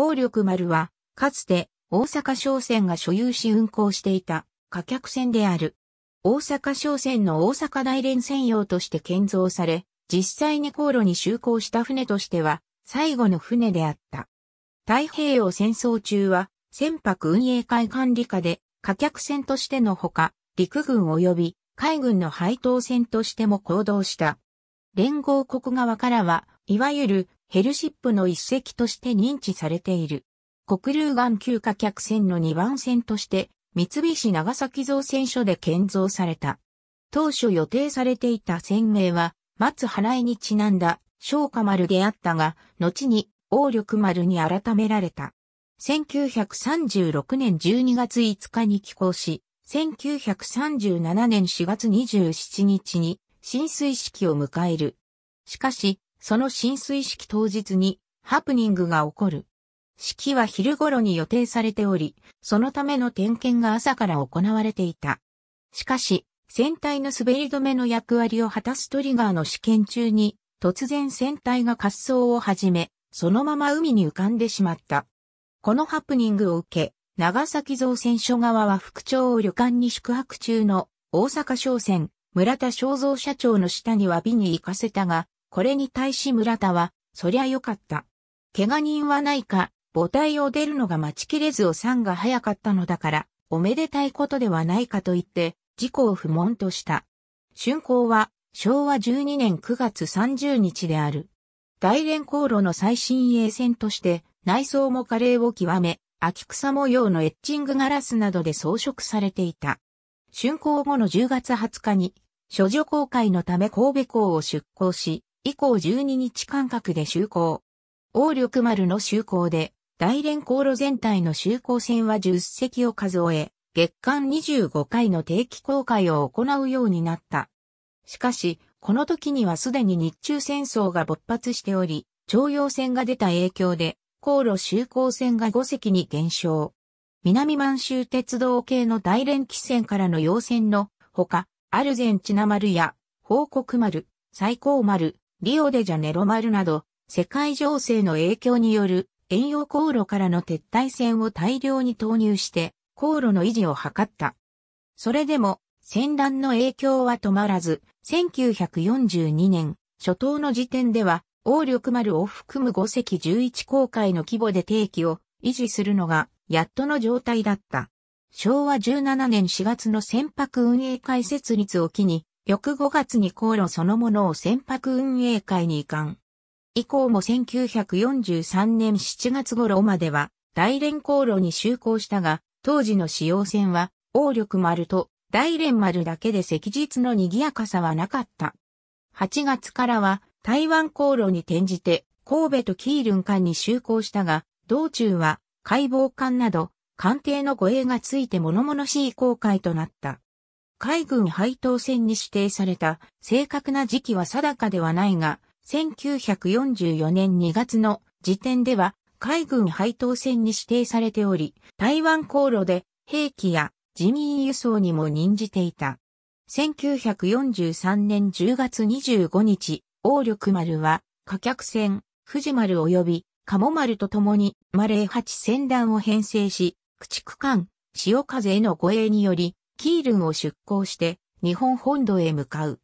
暴力丸は、かつて大阪商船が所有し運航していた貨客船である。大阪商船の大阪大連専用として建造され、実際に航路に就航した船としては最後の船であった。太平洋戦争中は船舶運営会管理下で貨客船としてのほか、陸軍及び海軍の配当船としても行動した。連合国側からは、いわゆるヘルシップの一隻として認知されている。国流岩旧貨客船の2番船として、三菱長崎造船所で建造された。当初予定されていた船名は、松原井にちなんだ、昇華丸であったが、後に、王力丸に改められた。1936年12月5日に寄港し、1937年4月27日に浸水式を迎える。しかし、その浸水式当日にハプニングが起こる。式は昼頃に予定されており、そのための点検が朝から行われていた。しかし、船体の滑り止めの役割を果たすトリガーの試験中に、突然船体が滑走を始め、そのまま海に浮かんでしまった。このハプニングを受け、長崎造船所側は副長を旅館に宿泊中の大阪商船、村田正造社長の下に詫びに行かせたが、これに対し村田は、そりゃよかった。怪我人はないか、母体を出るのが待ちきれずお産が早かったのだから、おめでたいことではないかと言って、事故を不問とした。竣工は、昭和12年9月30日である。大連航路の最新鋭線として、内装もカレーを極め、秋草模様のエッチングガラスなどで装飾されていた。竣工後の10月20日に、諸女公開のため神戸港を出港し、以降12日間隔で就航。王力丸の就航で、大連航路全体の就航船は10隻を数え、月間25回の定期航海を行うようになった。しかし、この時にはすでに日中戦争が勃発しており、徴用船が出た影響で、航路就航船が5隻に減少。南満州鉄道系の大連汽船からの要船のほか、アルゼンチナ丸や、報告丸、最高丸、リオデジャネロマルなど、世界情勢の影響による遠洋航路からの撤退船を大量に投入して、航路の維持を図った。それでも、戦乱の影響は止まらず、1942年、初頭の時点では、王力丸を含む5隻11航海の規模で定期を維持するのが、やっとの状態だった。昭和17年4月の船舶運営開設率を機に、翌5月に航路そのものを船舶運営会に移管。以降も1943年7月頃までは大連航路に就航したが、当時の使用船は、王力丸と大連丸だけで赤日の賑やかさはなかった。8月からは台湾航路に転じて神戸とキールン間に就航したが、道中は解剖艦など艦艇の護衛がついて物々しい航海となった。海軍配当船に指定された正確な時期は定かではないが、1944年2月の時点では海軍配当船に指定されており、台湾航路で兵器や人民輸送にも任じていた。1943年10月25日、王力丸は、火客船、富士丸及び、鴨丸と共に、マレー8船団を編成し、駆逐艦、潮風への護衛により、キールンを出港して日本本土へ向かう。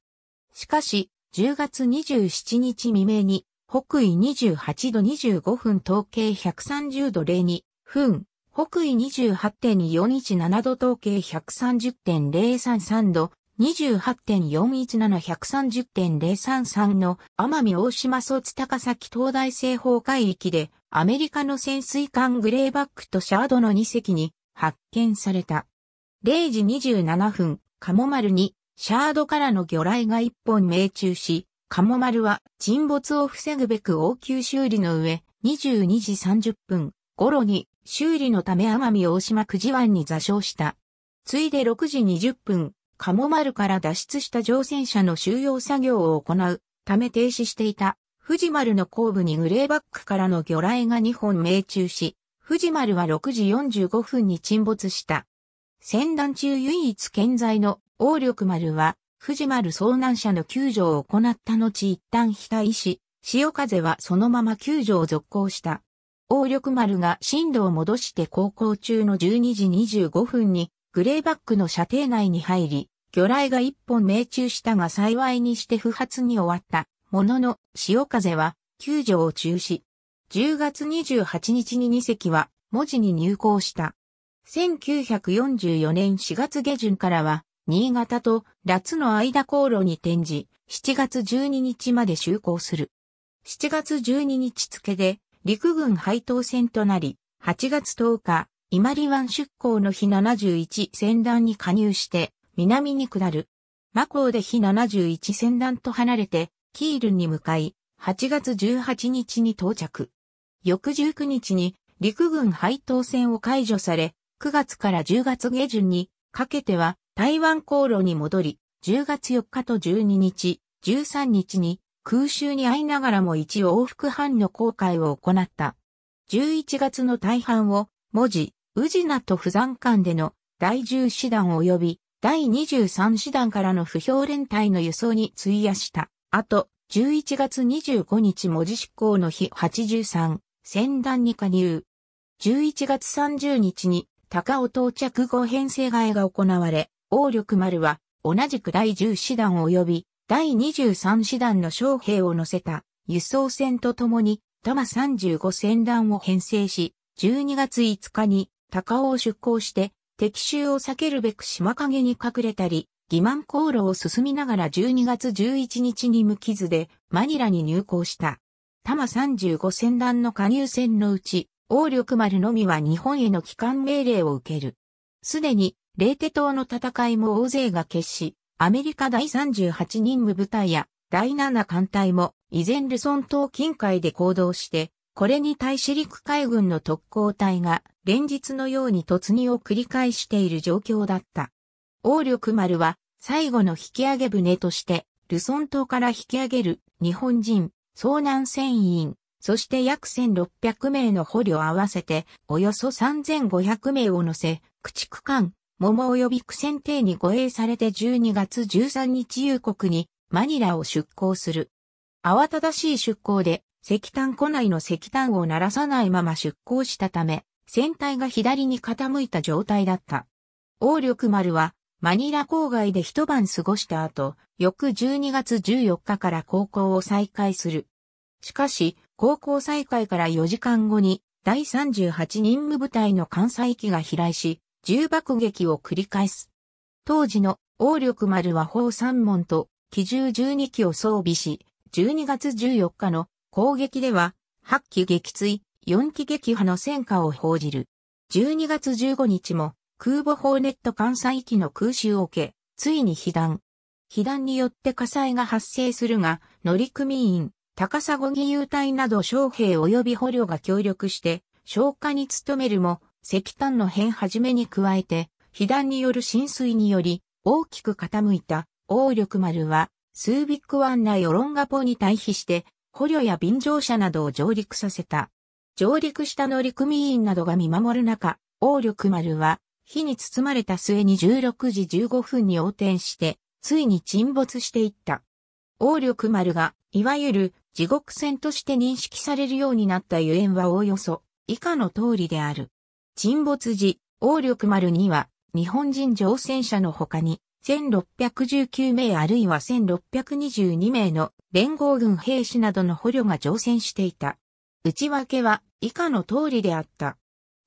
しかし、10月27日未明に北緯28度25分統計130度02分、北緯28.417度統計130.033度、28.417130.033の奄美大島卒高崎東大西方海域でアメリカの潜水艦グレーバックとシャードの2隻に発見された。0時27分、カモ丸に、シャードからの魚雷が1本命中し、カモ丸は沈没を防ぐべく応急修理の上、22時30分頃に修理のため奄美大島九時湾に座礁した。ついで6時20分、カモ丸から脱出した乗船者の収容作業を行うため停止していた富士丸の後部にグレーバックからの魚雷が2本命中し、富士丸は6時45分に沈没した。戦団中唯一健在の王力丸は、藤丸遭難者の救助を行った後一旦被退し、潮風はそのまま救助を続行した。王力丸が進路を戻して航行中の12時25分に、グレーバックの射程内に入り、魚雷が一本命中したが幸いにして不発に終わった。ものの、潮風は救助を中止。10月28日に2隻は文字に入港した。1944年4月下旬からは、新潟と夏の間航路に転じ、7月12日まで就航する。7月12日付で陸軍配当船となり、8月10日、伊万里湾出港の日71船団に加入して、南に下る。マコーで日71船団と離れて、キールに向かい、8月18日に到着。翌19日に陸軍配当船を解除され、9月から10月下旬にかけては台湾航路に戻り、10月4日と12日、13日に空襲に遭いながらも一往復半の航海を行った。11月の大半を、文字、宇品と不山間での第10師団及び第23師団からの不評連隊の輸送に費やした。あと、11月25日文字執行の日83、戦団に加入。11月30日に高尾到着後編成替えが行われ、王力丸は同じく第10師団及び第23師団の将兵を乗せた輸送船とともに多摩35船団を編成し、12月5日に高尾を出港して敵襲を避けるべく島陰に隠れたり、疑満航路を進みながら12月11日に無傷でマニラに入港した。多摩35船団の加入船のうち王力丸のみは日本への帰還命令を受ける。すでに、レーテ島の戦いも大勢が決し、アメリカ第38任務部隊や第7艦隊も依然ルソン島近海で行動して、これに対し陸海軍の特攻隊が連日のように突入を繰り返している状況だった。王力丸は最後の引き上げ船として、ルソン島から引き上げる日本人遭難船員そして約1600名の捕虜合わせて、およそ3500名を乗せ、駆逐艦、桃及び苦戦艇に護衛されて12月13日夕刻にマニラを出港する。慌ただしい出港で石炭庫内の石炭を鳴らさないまま出港したため、船体が左に傾いた状態だった。王力丸はマニラ郊外で一晩過ごした後、翌12月14日から航行を再開する。しかし、高校再開から4時間後に第38任務部隊の艦載機が飛来し、重爆撃を繰り返す。当時の王力丸は砲3門と機銃12機を装備し、12月14日の攻撃では8機撃墜、4機撃破の戦果を報じる。12月15日も空母砲ネット艦載機の空襲を受け、ついに被弾。被弾によって火災が発生するが、乗組員、高砂義勇隊など将兵及び捕虜が協力して消火に努めるも石炭の変始めに加えて被弾による浸水により大きく傾いた王力丸はスービック湾内オロンガポに退避して捕虜や便乗者などを上陸させた。上陸した乗組員などが見守る中、王力丸は火に包まれた末に16時15分に横転して、ついに沈没していった。王力丸が、いわゆる地獄船として認識されるようになったゆえんはおおよそ以下の通りである。沈没時、王力丸には日本人乗船者の他に1619名あるいは1622名の連合軍兵士などの捕虜が乗船していた。内訳は以下の通りであった。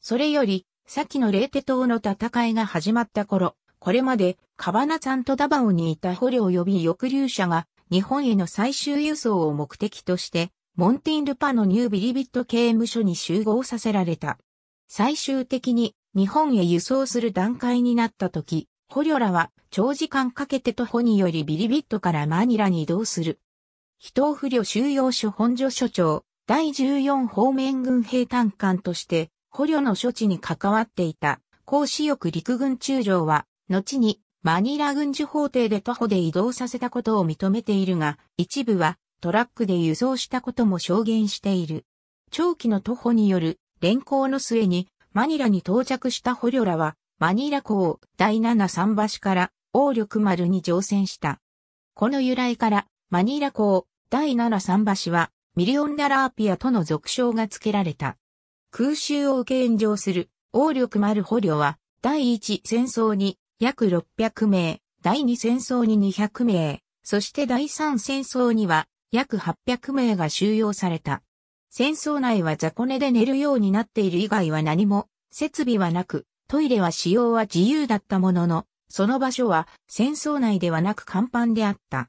それより、先のレーテ島の戦いが始まった頃、これまでカバナさんとダバオにいた捕虜及び抑留者が日本への最終輸送を目的として、モンティン・ルパのニュービリビット刑務所に集合させられた。最終的に日本へ輸送する段階になった時、捕虜らは長時間かけて徒歩によりビリビットからマニラに移動する。人を不慮収容所本所所長、第14方面軍兵単官として、捕虜の処置に関わっていた、公子翼陸軍中将は、後にマニラ軍事法廷で徒歩で移動させたことを認めているが、一部はトラックで輸送したことも証言している。長期の徒歩による連行の末にマニラに到着した捕虜らはマニラ港第73橋から王力丸に乗船した。この由来からマニラ港第73橋はミリオンダラーピアとの俗称が付けられた。空襲を受け炎上する王力丸捕虜は第一戦争に約600名、第二戦争に200名、そして第三戦争には約800名が収容された。戦争内は雑魚寝で寝るようになっている以外は何も設備はなく、トイレは使用は自由だったものの、その場所は戦争内ではなく甲板であった。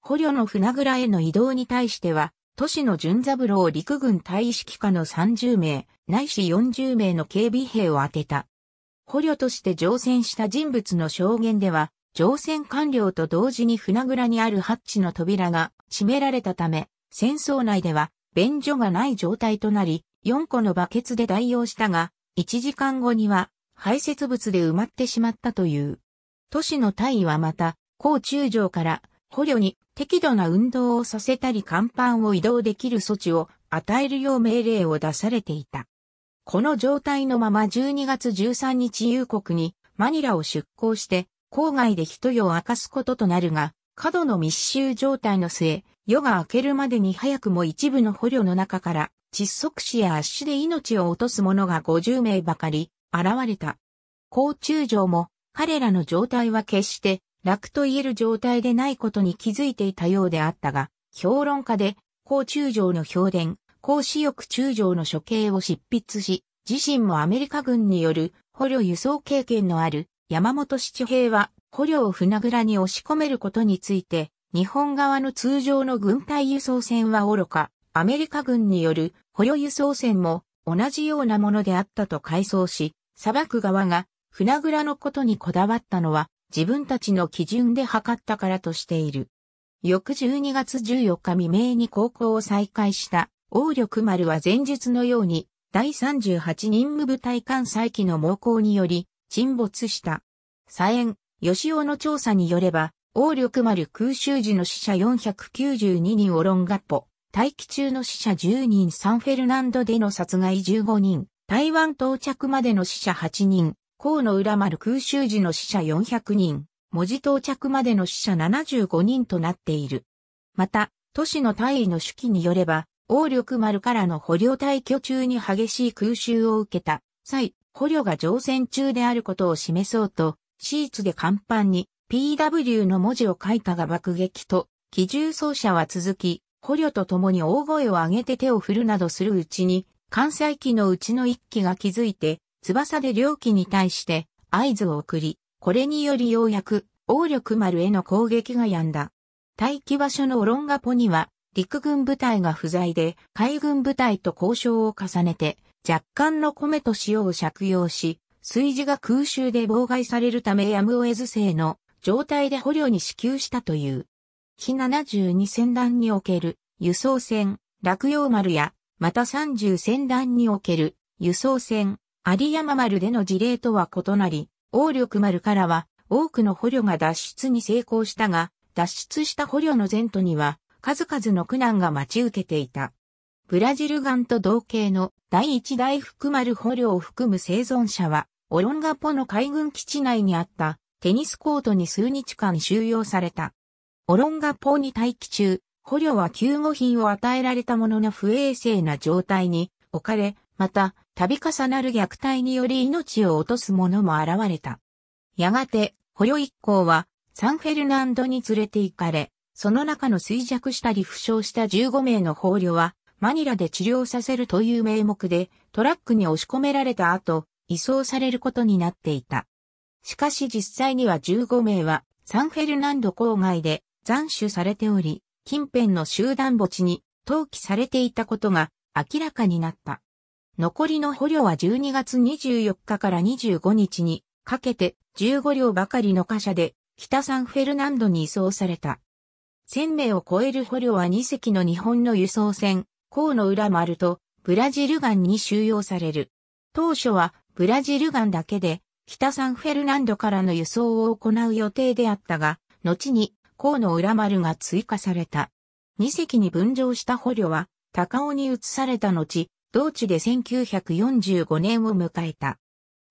捕虜の船倉への移動に対しては、都市の純三郎陸軍大指揮下の30名、ないし40名の警備兵を当てた。捕虜として乗船した人物の証言では、乗船完了と同時に船倉にあるハッチの扉が閉められたため、戦争内では便所がない状態となり、4個のバケツで代用したが、1時間後には排泄物で埋まってしまったという。都市の隊はまた、高中将から捕虜に適度な運動をさせたり甲板を移動できる措置を与えるよう命令を出されていた。この状態のまま12月13日夕刻にマニラを出港して郊外で一夜を明かすこととなるが、過度の密集状態の末、夜が明けるまでに早くも一部の捕虜の中から窒息死や圧死で命を落とす者が50名ばかり現れた。甲中城も彼らの状態は決して楽と言える状態でないことに気づいていたようであったが、評論家で甲中城の評伝、公子翼中将の処刑を執筆し、自身もアメリカ軍による捕虜輸送経験のある山本七平は捕虜を船倉に押し込めることについて、日本側の通常の軍隊輸送船は愚か、アメリカ軍による捕虜輸送船も同じようなものであったと回想し、砂漠側が船倉のことにこだわったのは自分たちの基準で測ったからとしている。翌12月14日未明に航行を再開した王力丸は前述のように、第38任務部隊艦載機の猛攻により、沈没した。左縁、吉尾の調査によれば、王力丸空襲時の死者492人オロンガッポ、待機中の死者10人サンフェルナンドでの殺害15人、台湾到着までの死者8人、河野浦丸空襲時の死者400人、文字到着までの死者75人となっている。また、都市の大尉の手記によれば、王力丸からの捕虜退去中に激しい空襲を受けた際、捕虜が乗船中であることを示そうと、シーツで甲板に PW の文字を書いたが爆撃と、機銃奏者は続き、捕虜と共に大声を上げて手を振るなどするうちに、関西機のうちの一機が気づいて、翼で両機に対して合図を送り、これによりようやく、王力丸への攻撃が止んだ。待機場所のオロンガポには、陸軍部隊が不在で海軍部隊と交渉を重ねて若干の米と塩を借用し、炊事が空襲で妨害されるためやむを得ず性の状態で捕虜に支給したという。日72戦団における輸送船、落葉丸や、また30戦団における輸送船、有山丸での事例とは異なり、王力丸からは多くの捕虜が脱出に成功したが、脱出した捕虜の前途には数々の苦難が待ち受けていた。ブラジルガンと同型の第一大福丸捕虜を含む生存者は、オロンガポの海軍基地内にあったテニスコートに数日間収容された。オロンガポに待機中、捕虜は救護品を与えられたものの不衛生な状態に置かれ、また、度重なる虐待により命を落とす者も現れた。やがて、捕虜一行は、サンフェルナンドに連れて行かれ、その中の衰弱したり負傷した15名の捕虜は、マニラで治療させるという名目で、トラックに押し込められた後、移送されることになっていた。しかし実際には15名は、サンフェルナンド郊外で斬首されており、近辺の集団墓地に投棄されていたことが明らかになった。残りの捕虜は12月24日から25日にかけて15両ばかりの貨車で北サンフェルナンドに移送された。1000名を超える捕虜は2隻の日本の輸送船、河野浦丸とブラジル岸に収容される。当初はブラジル岸だけで北サンフェルナンドからの輸送を行う予定であったが、後に河野浦丸が追加された。2隻に分譲した捕虜は高尾に移された後、同地で1945年を迎えた。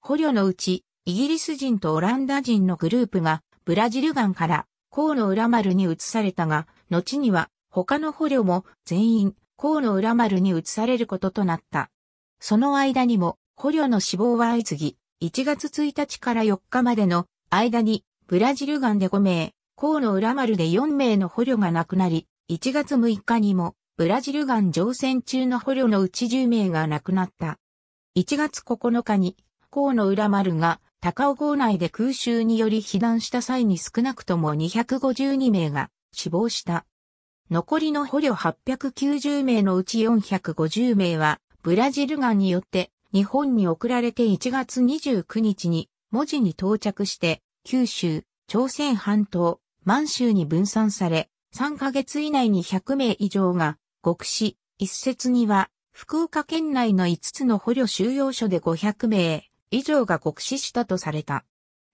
捕虜のうち、イギリス人とオランダ人のグループがブラジル岸から河野浦丸に移されたが、後には他の捕虜も全員河野浦丸に移されることとなった。その間にも捕虜の死亡は相次ぎ、1月1日から4日までの間にブラジルガンで5名、河野浦丸で4名の捕虜が亡くなり、1月6日にもブラジルガン乗船中の捕虜のうち10名が亡くなった。1月9日に河の浦丸が高尾港内で空襲により避難した際に少なくとも252名が死亡した。残りの捕虜890名のうち450名はブラジル岸によって日本に送られて1月29日に文字に到着して九州、朝鮮半島、満州に分散され、3ヶ月以内に100名以上が獄死、一説には福岡県内の5つの捕虜収容所で500名、以上が国死したとされた。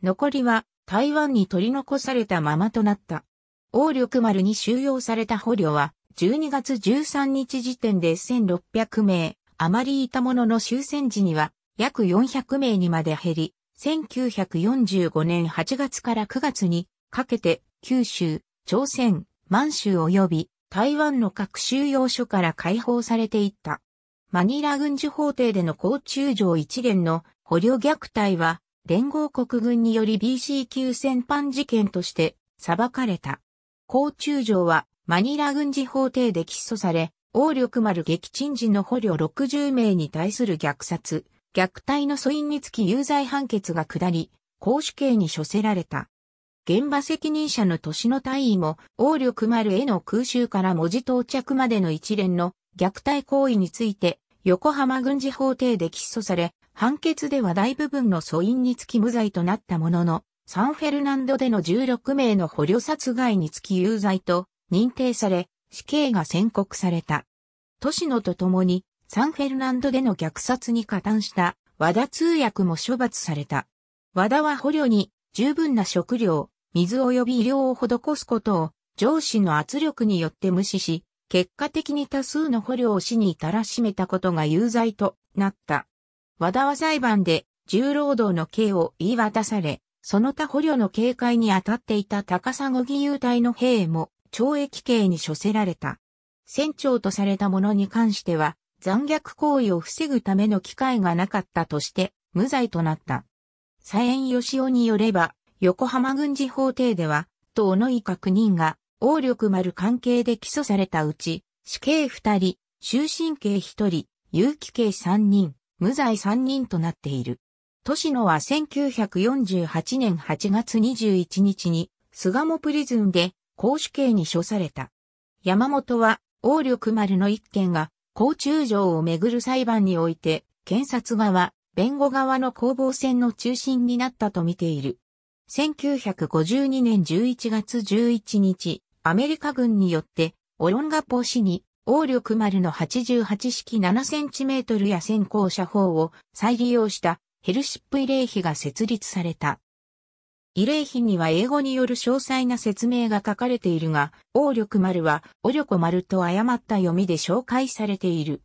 残りは台湾に取り残されたままとなった。王力丸に収容された捕虜は12月13日時点で1600名、あまりいたものの終戦時には約400名にまで減り、1945年8月から9月にかけて九州、朝鮮、満州及び台湾の各収容所から解放されていった。マニラ軍事法廷での高中上一連の捕虜虐待は、連合国軍により BC 級戦犯事件として裁かれた。高中将はマニラ軍事法廷で起訴され、王力丸撃沈時の捕虜60名に対する虐殺、虐待の素因につき有罪判決が下り、公主刑に処せられた。現場責任者の年の大尉も、王力丸への空襲から文字到着までの一連の虐待行為について、横浜軍事法廷で起訴され、判決では大部分の訴因につき無罪となったものの、サンフェルナンドでの16名の捕虜殺害につき有罪と認定され、死刑が宣告された。都市野と共にサンフェルナンドでの虐殺に加担した和田通訳も処罰された。和田は捕虜に十分な食料、水及び医療を施すことを上司の圧力によって無視し、結果的に多数の捕虜を死に至らしめたことが有罪となった。和田は裁判で重労働の刑を言い渡され、その他捕虜の警戒に当たっていた高砂義勇隊の兵も懲役刑に処せられた。船長とされた者に関しては残虐行為を防ぐための機会がなかったとして無罪となった。左縁義雄によれば、横浜軍事法廷では、党の以確認が王力丸関係で起訴されたうち、死刑二人、終身刑一人、有期刑三人、無罪三人となっている。都市野は1948年8月21日に、菅もプリズンで公主刑に処された。山本は、王力丸の一件が、高中城をめぐる裁判において、検察側、弁護側の攻防戦の中心になったと見ている。1952年11月11日、アメリカ軍によって、オロンガポ市に、王力丸の88式7トルや先行射砲を再利用したヘルシップ慰霊碑が設立された。慰霊碑には英語による詳細な説明が書かれているが、王力丸は、おりょこ丸と誤った読みで紹介されている。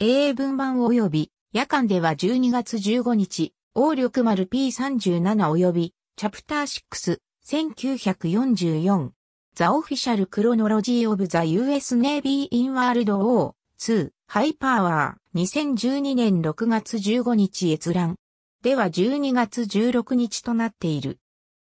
英英文版及び、夜間では12月15日、王力丸 P37 及び、チャプター6、1944ザ・オフィシャル・クロノロジー・オブ・ザ・ US ネイビー・イン・ワールド・オー、2、ハイパーワー、2012年6月15日閲覧。では12月16日となっている。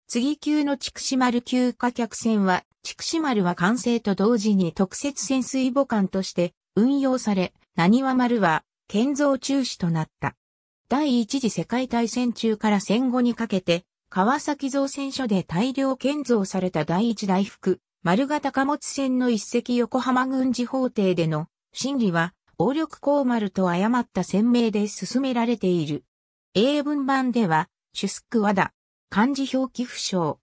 次級の筑紫丸級火客船は、筑紫丸は完成と同時に特設潜水母艦として運用され、何は丸は建造中止となった。第一次世界大戦中から戦後にかけて、川崎造船所で大量建造された第一大福、丸型貨物船の一隻横浜軍事法廷での審理は、王力光丸と誤った鮮明で進められている。英文版では、シュスクワダ、漢字表記不詳。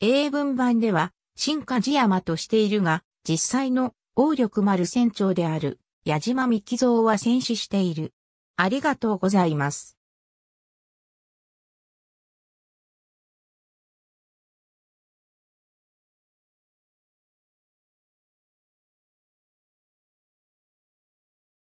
英文版では、新火寺山としているが、実際の王力丸船長である、矢島幹造は戦死している。ありがとうございます。